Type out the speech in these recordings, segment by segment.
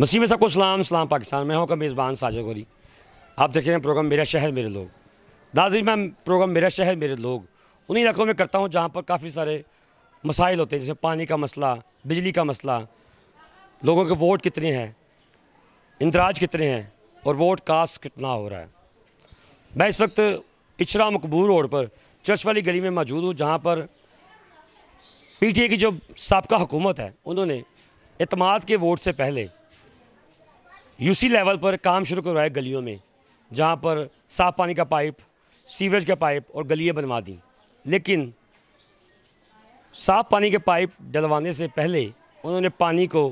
नसीब सबको सलाम सलाम पाकिस्तान में का मेज़बान साजा गोरी आप देख रहे हैं प्रोग्राम मेरा शहर मेरे लोग दादाजी मैं प्रोग्राम मेरा शहर मेरे लोग उन्हीं इलाकों में करता हूँ जहाँ पर काफ़ी सारे मसाइल होते हैं जैसे पानी का मसला बिजली का मसला लोगों के वोट कितने हैं इंदराज कितने हैं और वोट कास्ट कितना हो रहा है मैं इस वक्त इचरा मकबूर रोड पर चर्च वाली गली में मौजूद हूँ जहाँ पर पीटीए की जो सबका हुकूमत है उन्होंने अतमाद के वोट से पहले यूसी लेवल पर काम शुरू करवाए गलियों में जहाँ पर साफ पानी का पाइप सीवरेज का पाइप और गलियाँ बनवा दी लेकिन साफ पानी के पाइप डलवाने से पहले उन्होंने पानी को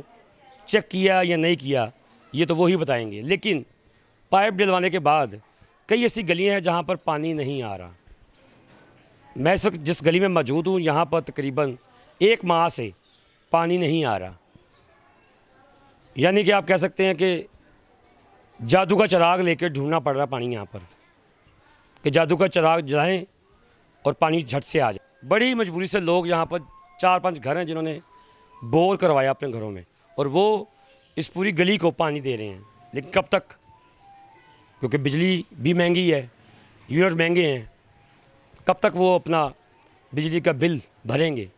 चेक किया या नहीं किया ये तो वो ही बताएंगे लेकिन पाइप डलवाने के बाद कई ऐसी गलियां हैं जहां पर पानी नहीं आ रहा मैं सब जिस गली में मौजूद हूं यहां पर तकरीबन एक माह से पानी नहीं आ रहा यानी कि आप कह सकते हैं कि जादू का चराग लेकर ढूंढना पड़ रहा पानी यहाँ पर कि जादू का चराग जाएँ और पानी झट से आ जाए बड़ी मजबूरी से लोग यहाँ पर चार पांच घर हैं जिन्होंने बोर करवाया अपने घरों में और वो इस पूरी गली को पानी दे रहे हैं लेकिन कब तक क्योंकि बिजली भी महंगी है यूनिट महंगे हैं कब तक वो अपना बिजली का बिल भरेंगे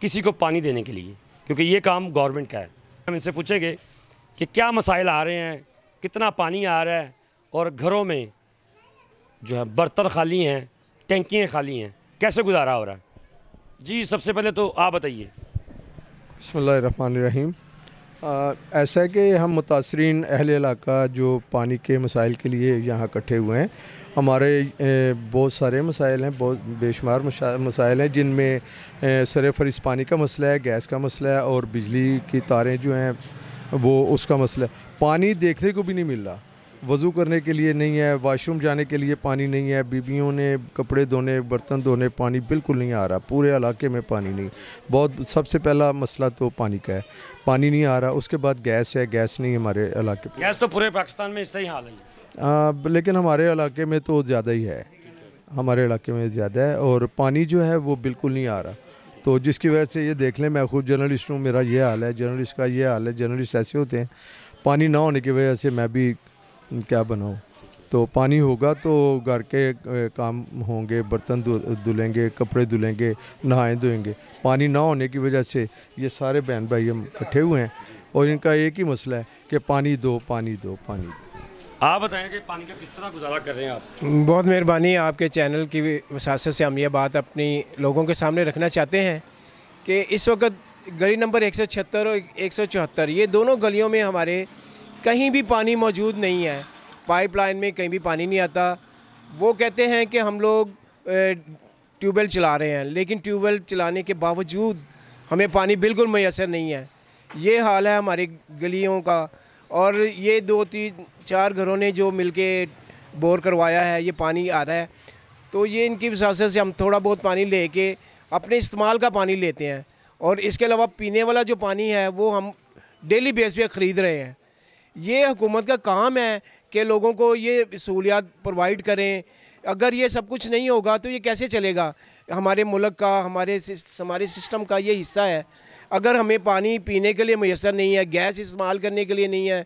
किसी को पानी देने के लिए क्योंकि ये काम गवर्नमेंट का है हम इनसे पूछेंगे कि क्या मसाइल आ रहे हैं कितना पानी आ रहा है और घरों में जो है बर्तन खाली हैं टेंकियाँ खाली हैं कैसे गुजारा हो रहा है जी सबसे पहले तो आप बताइए बसमीम ऐसा है कि हम मुतासरीन अहल इलाका जो पानी के मसाइल के लिए यहाँ इकट्ठे हुए हैं हमारे बहुत सारे मसाइल हैं बहुत बेशुमार मसाइल हैं जिनमें सरफरिस पानी का मसला है गैस का मसला है और बिजली की तारें जो हैं वो उसका मसला है पानी देखने को भी नहीं मिल रहा वज़ू करने के लिए नहीं है वाशरूम जाने के लिए पानी नहीं है बीबियों ने कपड़े धोने बर्तन धोने पानी बिल्कुल नहीं आ रहा पूरे इलाके में पानी नहीं बहुत सबसे पहला मसला तो पानी का है पानी नहीं आ रहा उसके बाद गैस है गैस नहीं हमारे इलाके में गैस तो पूरे पाकिस्तान में इससे ही हाल है आ, लेकिन हमारे इलाके में तो ज़्यादा ही है हमारे इलाके में ज़्यादा है और पानी जो है वो बिल्कुल नहीं आ रहा तो जिसकी वजह से ये देख लें मैं खुद जर्नलिस्ट हूँ मेरा ये हाल है जर्नलिस्ट का ये हाल है जर्नलिस्ट ऐसे होते हैं पानी ना होने की वजह से मैं भी क्या बनाऊँ तो पानी होगा तो घर के काम होंगे बर्तन धुलेंगे कपड़े धुलेंगे नहाएं धोएंगे पानी ना होने की वजह से ये सारे बहन भाई हम इकट्ठे हुए हैं और इनका एक ही मसला है कि पानी दो पानी दो पानी दो आप बताएं कि पानी का किस तरह गुजारा कर रहे हैं आप बहुत मेहरबानी आपके चैनल की वसासत से हम ये बात अपनी लोगों के सामने रखना चाहते हैं कि इस वक्त गली नंबर एक और एक ये दोनों गलियों में हमारे कहीं भी पानी मौजूद नहीं है पाइपलाइन में कहीं भी पानी नहीं आता वो कहते हैं कि हम लोग ट्यूबवेल चला रहे हैं लेकिन ट्यूबवेल चलाने के बावजूद हमें पानी बिल्कुल मैसर नहीं है ये हाल है हमारी गलियों का और ये दो तीन चार घरों ने जो मिलके बोर करवाया है ये पानी आ रहा है तो ये इनकी वसासत से हम थोड़ा बहुत पानी लेके अपने इस्तेमाल का पानी लेते हैं और इसके अलावा पीने वाला जो पानी है वो हम डेली बेस पे ख़रीद रहे हैं ये हुकूमत का काम है कि लोगों को ये सहूलियात प्रोवाइड करें अगर ये सब कुछ नहीं होगा तो ये कैसे चलेगा हमारे मुल्क का हमारे हमारे सिस्टम का ये हिस्सा है अगर हमें पानी पीने के लिए मैसर नहीं है गैस इस्तेमाल करने के लिए नहीं है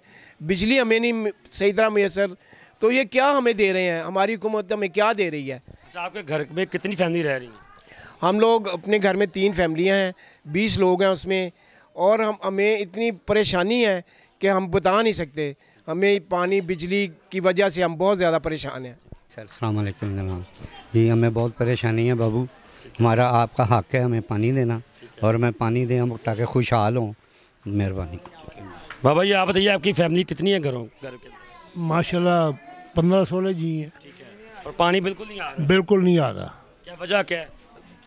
बिजली हमें नहीं सही तरह मैसर तो ये क्या हमें दे रहे हैं हमारी हुकूमत हमें क्या दे रही है अच्छा आपके घर में कितनी फैमिली रह रही है हम लोग अपने घर में तीन फैमिलियाँ हैं बीस लोग हैं उसमें और हम हमें इतनी परेशानी है कि हम बता नहीं सकते हमें पानी बिजली की वजह से हम बहुत ज़्यादा परेशान हैं सर अलैक् जी हमें बहुत परेशानी है बाबू हमारा आपका हक है हमें पानी देना और मैं पानी दें ताकि खुशहाल हों मेहरबानी बाबा जी आप बताइए आपकी फैमिली कितनी है घरों घर के माशाल्लाह पंद्रह सोलह जी हैं और पानी बिल्कुल नहीं आ रहा बिल्कुल नहीं आ रहा क्या वजह क्या है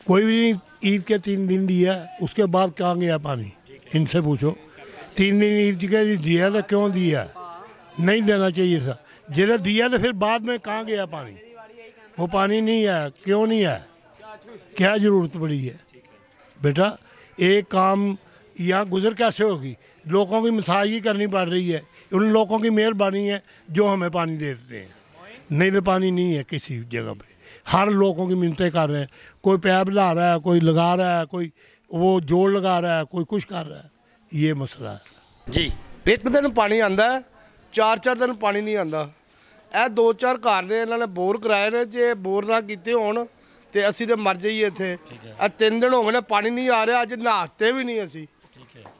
कोई भी नहीं ईद के तीन दिन दिया उसके बाद कहाँ गया पानी इनसे पूछो तीन दिन ईद के दिया तो क्यों दिया नहीं देना चाहिए था जिधर दिया तो फिर बाद में कहाँ गया पानी वो पानी नहीं आया क्यों नहीं आया क्या ज़रूरत पड़ी है बेटा एक काम यहाँ गुजर कैसे होगी लोगों की मिसाई करनी पड़ रही है उन लोगों की मेहरबानी है जो हमें पानी देते हैं नहीं तो पानी नहीं है किसी जगह पे हर लोगों की मिनतें कर रहे हैं कोई पैप ला रहा है कोई लगा रहा है कोई वो जोड़ लगा रहा है कोई कुछ कर रहा है ये मसला है जी एक दिन पानी आंदा ਚਾਰ चार ਦਿਨ ਪਾਣੀ ਨਹੀਂ ਆਂਦਾ ਇਹ ਦੋ ਚਾਰ ਘਰ ਨੇ ਇਹਨਾਂ बोर कराए ਕਰਾਏ ਨੇ बोर ना किते ਕੀਤੇ ਤੇ ਅਸੀਂ ਤੇ ਮਰ ਜਾਈਏ ਇੱਥੇ ਆ ਤਿੰਨ ਦਿਨ ਹੋ ਗਏ ਨੇ ਪਾਣੀ ਨਹੀਂ ਆ ਰਿਹਾ ਅੱਜ ਨਹਾਤੇ ਵੀ ਨਹੀਂ ਅਸੀਂ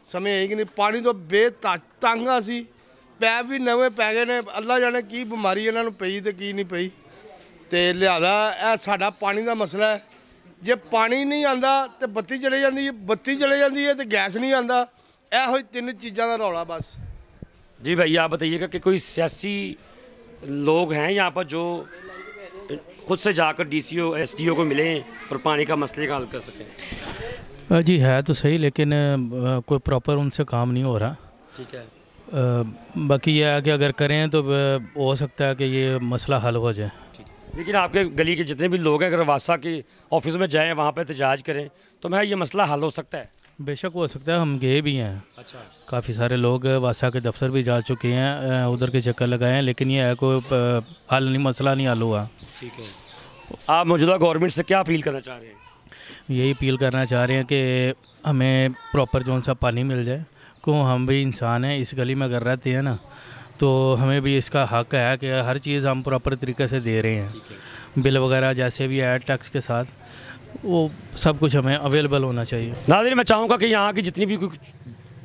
ਸਮੇਂ ਹੈ ਕਿ ਨਹੀਂ ਪਾਣੀ ਤੋਂ ਬੇਤੰਗ ਅਸੀਂ ਪੈਪ ਵੀ ਨਵੇਂ ਪੈ ਗਏ ਨੇ ਅੱਲਾ ਜਾਣੇ ਕੀ ਬਿਮਾਰੀ ਇਹਨਾਂ ਨੂੰ ਪਈ ਤੇ ਕੀ ਨਹੀਂ ਪਈ ਤੇ ਲਿਆਦਾ ਇਹ ਸਾਡਾ ਪਾਣੀ ਦਾ ਮਸਲਾ ਹੈ ਜੇ ਪਾਣੀ ਨਹੀਂ ਆਂਦਾ ਤੇ ਬੱਤੀ ਚਲੇ ਜਾਂਦੀ ਹੈ ਬੱਤੀ ਚਲੇ ਜਾਂਦੀ ਹੈ ਤੇ ਗੈਸ ਨਹੀਂ ਆਂਦਾ ਇਹੋ ਹੀ ਤਿੰਨ ਚੀਜ਼ਾਂ ਦਾ ਰੌਲਾ ਬਸ ਜੀ भाई ਆ बताइएगा ਕਿ ਕੋਈ ਸਿਆਸੀ ਲੋਕ ਹੈ ਜਾਂ ਆਪਾਂ ਜੋ खुद से जाकर डीसीओ एसडीओ को मिलें और पानी का मसले का हल कर सकें जी है तो सही लेकिन कोई प्रॉपर उनसे काम नहीं हो रहा ठीक है बाकी यह है कि अगर करें तो हो सकता है कि ये मसला हल हो जाए लेकिन आपके गली के जितने भी लोग हैं अगर वासा के ऑफिस में जाएं वहाँ पर एहतजाज करें तो मैं ये मसला हल हो सकता है बेशक हो सकता है हम गए भी हैं अच्छा काफ़ी सारे लोग वासा के दफ्तर भी जा चुके हैं उधर के चक्कर लगाए हैं लेकिन ये है कोई हल नहीं मसला नहीं हल हुआ ठीक है आप मौजूदा गवर्नमेंट से क्या अपील करना चाह रहे हैं यही अपील करना चाह रहे हैं कि हमें प्रॉपर जो सा पानी मिल जाए क्यों हम भी इंसान हैं इस गली में अगर रहते हैं ना तो हमें भी इसका हक है कि हर चीज़ हम प्रॉपर तरीके से दे रहे हैं बिल वगैरह जैसे भी है टैक्स के साथ वो सब कुछ हमें अवेलेबल होना चाहिए नादिर मैं चाहूँगा कि यहाँ की जितनी भी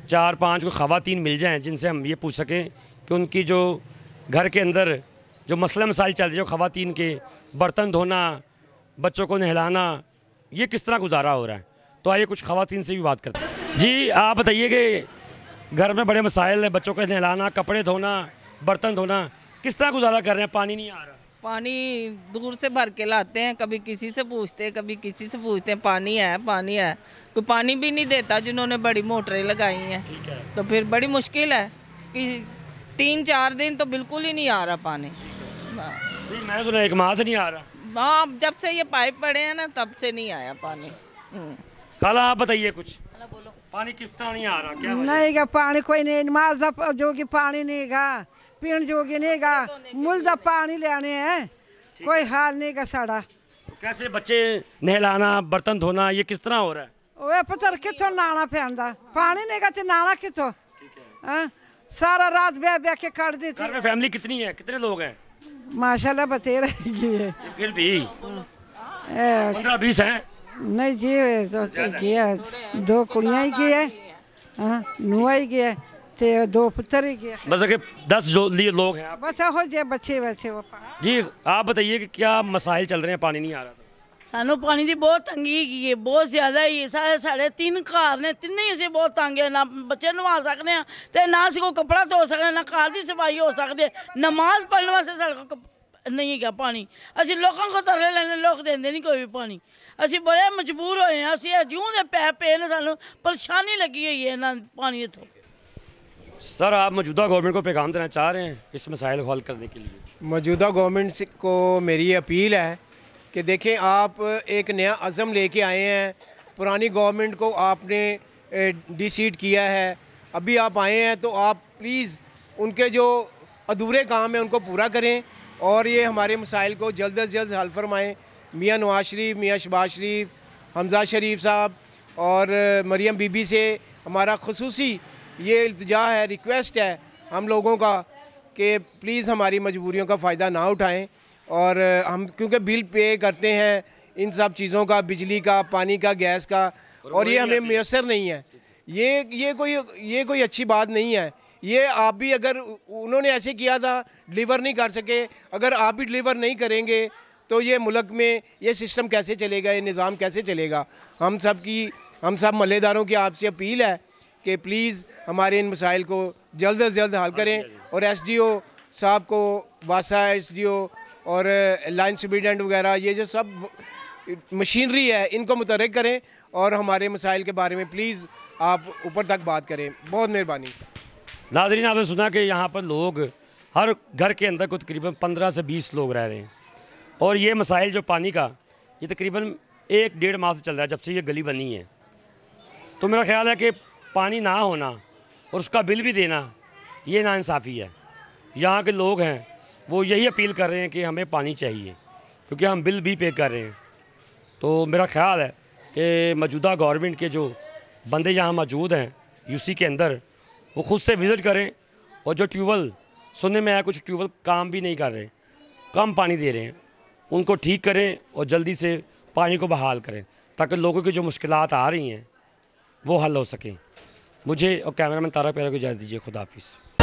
चार पाँच को खातन मिल जाएँ जिनसे हम ये पूछ सकें कि उनकी जो घर के अंदर जो मसला मसाइल चल रही है ख़वान के बर्तन धोना बच्चों को नहलाना ये किस तरह गुजारा हो रहा है तो आइए कुछ ख़वातीन से भी बात करते हैं जी आप बताइए कि घर में बड़े मसाइल हैं बच्चों को नहलाना कपड़े धोना बर्तन धोना किस तरह गुजारा कर रहे हैं पानी नहीं आ रहा पानी दूर से भर के लाते हैं कभी किसी से पूछते हैं कभी किसी से पूछते हैं पानी है पानी है कोई पानी भी नहीं देता जिन्होंने बड़ी मोटरें लगाई हैं तो फिर बड़ी मुश्किल है कि तीन चार दिन तो बिल्कुल ही नहीं आ रहा पानी हाँ। मैं सुना एक माह से नहीं आ रहा हाँ जब से ये पाइप पड़े हैं ना तब से नहीं आया पानी कल हम्म। आप बताइए कुछ बोलो पानी किस तरह नहीं आ रहा क्या नहीं पानी कोई नहीं माल जो कि पानी नहीं गा पीण जोगे नहीं है मुल दा पानी लेने हैं कोई हाल नहीं का साड़ा कैसे बच्चे नहलाना बर्तन धोना ये किस तरह हो रहा है ओए पचर किथों नाला फैंदा पानी नहीं का ते नाला किथों सारा रात बह बह के काट देते घर फैमिली कितनी है कितने लोग हैं माशाल्लाह बतेर है फिर भी पंद्रह बीस हैं नहीं जी तो किया दो कुड़ियाँ ही की है हाँ नुआ ही की है ਤੇ ਦੋ ਪੁੱਤਰ ਹੀ गए ਬਸ कि दस ਜੋ ਲੀ ਲੋਕ ਹੈ ਬਸ ਇਹੋ ਜੇ ਬੱਚੇ ਵੈਸੇ ਉਹ ਪਾ- ਆਪ ਬਤਾਈਏ ਕਿ ਕੀ ਮਸਾਇਲ ਚੱਲ ਰਹੇ ਪਾਣੀ ਨਹੀਂ ਆ नहीं ਸਾਨੂੰ ਪਾਣੀ ਦੀ ਬਹੁਤ ਤੰਗੀ ਹੈਗੀ ਹੈ ਬਹੁਤ ਜ਼ਿਆਦਾ ਹੀ ਹੈ। ਸਾਰੇ ਸਾਡੇ ਤਿੰਨ ਘਰ ਨੇ ਤਿੰਨੇ ਹੀ ਅਸੀਂ ਬਹੁਤ ਤੰਗ ਹੈ ਨਾ ਬੱਚੇ ਨਵਾ ਸਕਦੇ ਆ ਤੇ ਨਾ ਅਸੀਂ ਕੋਈ ਕੱਪੜਾ ਧੋ ਸਕਦੇ ਨਾ ਘਰ ਦੀ ਸਫਾਈ ਹੋ ਸਕਦੀ ਨਮਾਜ਼ ਪੜਨ ਵਾਸਤੇ ਸਾਡੇ ਕੋਲ ਨਹੀਂ ਹੈਗਾ ਪਾਣੀ ਅਸੀਂ ਲੋਕਾਂ ਕੋ ਤਰਲੇ ਲੈਣੇ ਲੋਕ ਦਿੰਦੇ ਨਹੀਂ ਕੋਈ ਵੀ ਪਾਣੀ ਅਸੀਂ ਬੜੇ ਮਜਬੂਰ ਹੋਏ ਆ ਅਸੀਂ ਜਿਉਂ ਦੇ ਪੈ ਪਏ ਨੇ ਸਾਨੂੰ ਪਰੇਸ਼ਾਨੀ ਲੱਗੀ ਹੋਈ ਹੈ ਇਹਨਾਂ ਪਾਣੀ ਇਥੋਂ सर आप मौजूदा गवर्नमेंट को पैगाम देना चाह रहे हैं इस मसाइल को हल करने के लिए मौजूदा गवर्नमेंट को मेरी अपील है कि देखें आप एक नया अज़म लेके आए हैं पुरानी गवर्नमेंट को आपने डिसीट किया है अभी आप आए हैं तो आप प्लीज़ उनके जो अधूरे काम हैं उनको पूरा करें और ये हमारे मसाइल को जल्द अज जल्द हल फरमाएँ मियाँ नवाज शरीफ मियाँ शबाज शरीफ हमजा शरीफ साहब और मरियम बीबी से हमारा खसूसी ये इल्तजा है रिक्वेस्ट है हम लोगों का कि प्लीज़ हमारी मजबूरियों का फ़ायदा ना उठाएं और हम क्योंकि बिल पे करते हैं इन सब चीज़ों का बिजली का पानी का गैस का और, और ये हमें मैसर नहीं है ये ये कोई ये कोई अच्छी बात नहीं है ये आप भी अगर उन्होंने ऐसे किया था डिलीवर नहीं कर सके अगर आप भी डिलीवर नहीं करेंगे तो ये मुल्क में ये सिस्टम कैसे चलेगा ये निज़ाम कैसे चलेगा हम सब की हम सब मल्लेदारों की आपसे अपील है कि प्लीज़ हमारे इन मसाइल को जल्द अज जल्द हल हाँ करें हाँ और एस डी ओ साहब को वासा एस डी ओ और लाइन सुपरिटेंडेंट वगैरह ये जो सब मशीनरी है इनको मुतरक करें और हमारे मसाइल के बारे में प्लीज़ आप ऊपर तक बात करें बहुत मेहरबानी नाजरीन आपने सुना कि यहाँ पर लोग हर घर के अंदर को तकरीबन पंद्रह से बीस लोग रह रहे हैं और ये मसाइल जो पानी का ये तकरीबन एक डेढ़ माह से चल रहा है जब से ये गली बनी है तो मेरा ख्याल है कि पानी ना होना और उसका बिल भी देना ये नाानसाफ़ी है यहाँ के लोग हैं वो यही अपील कर रहे हैं कि हमें पानी चाहिए क्योंकि हम बिल भी पे कर रहे हैं तो मेरा ख्याल है कि मौजूदा गवर्नमेंट के जो बंदे यहाँ मौजूद हैं यूसी के अंदर वो खुद से विज़िट करें और जो ट्यूबल सुनने में आया कुछ ट्यूबल काम भी नहीं कर रहे कम पानी दे रहे हैं उनको ठीक करें और जल्दी से पानी को बहाल करें ताकि लोगों की जो मुश्किल आ रही हैं वो हल हो सकें मुझे और कैमरामैन तारा प्यारा को इजाज़त दीजिए खुदाफिज़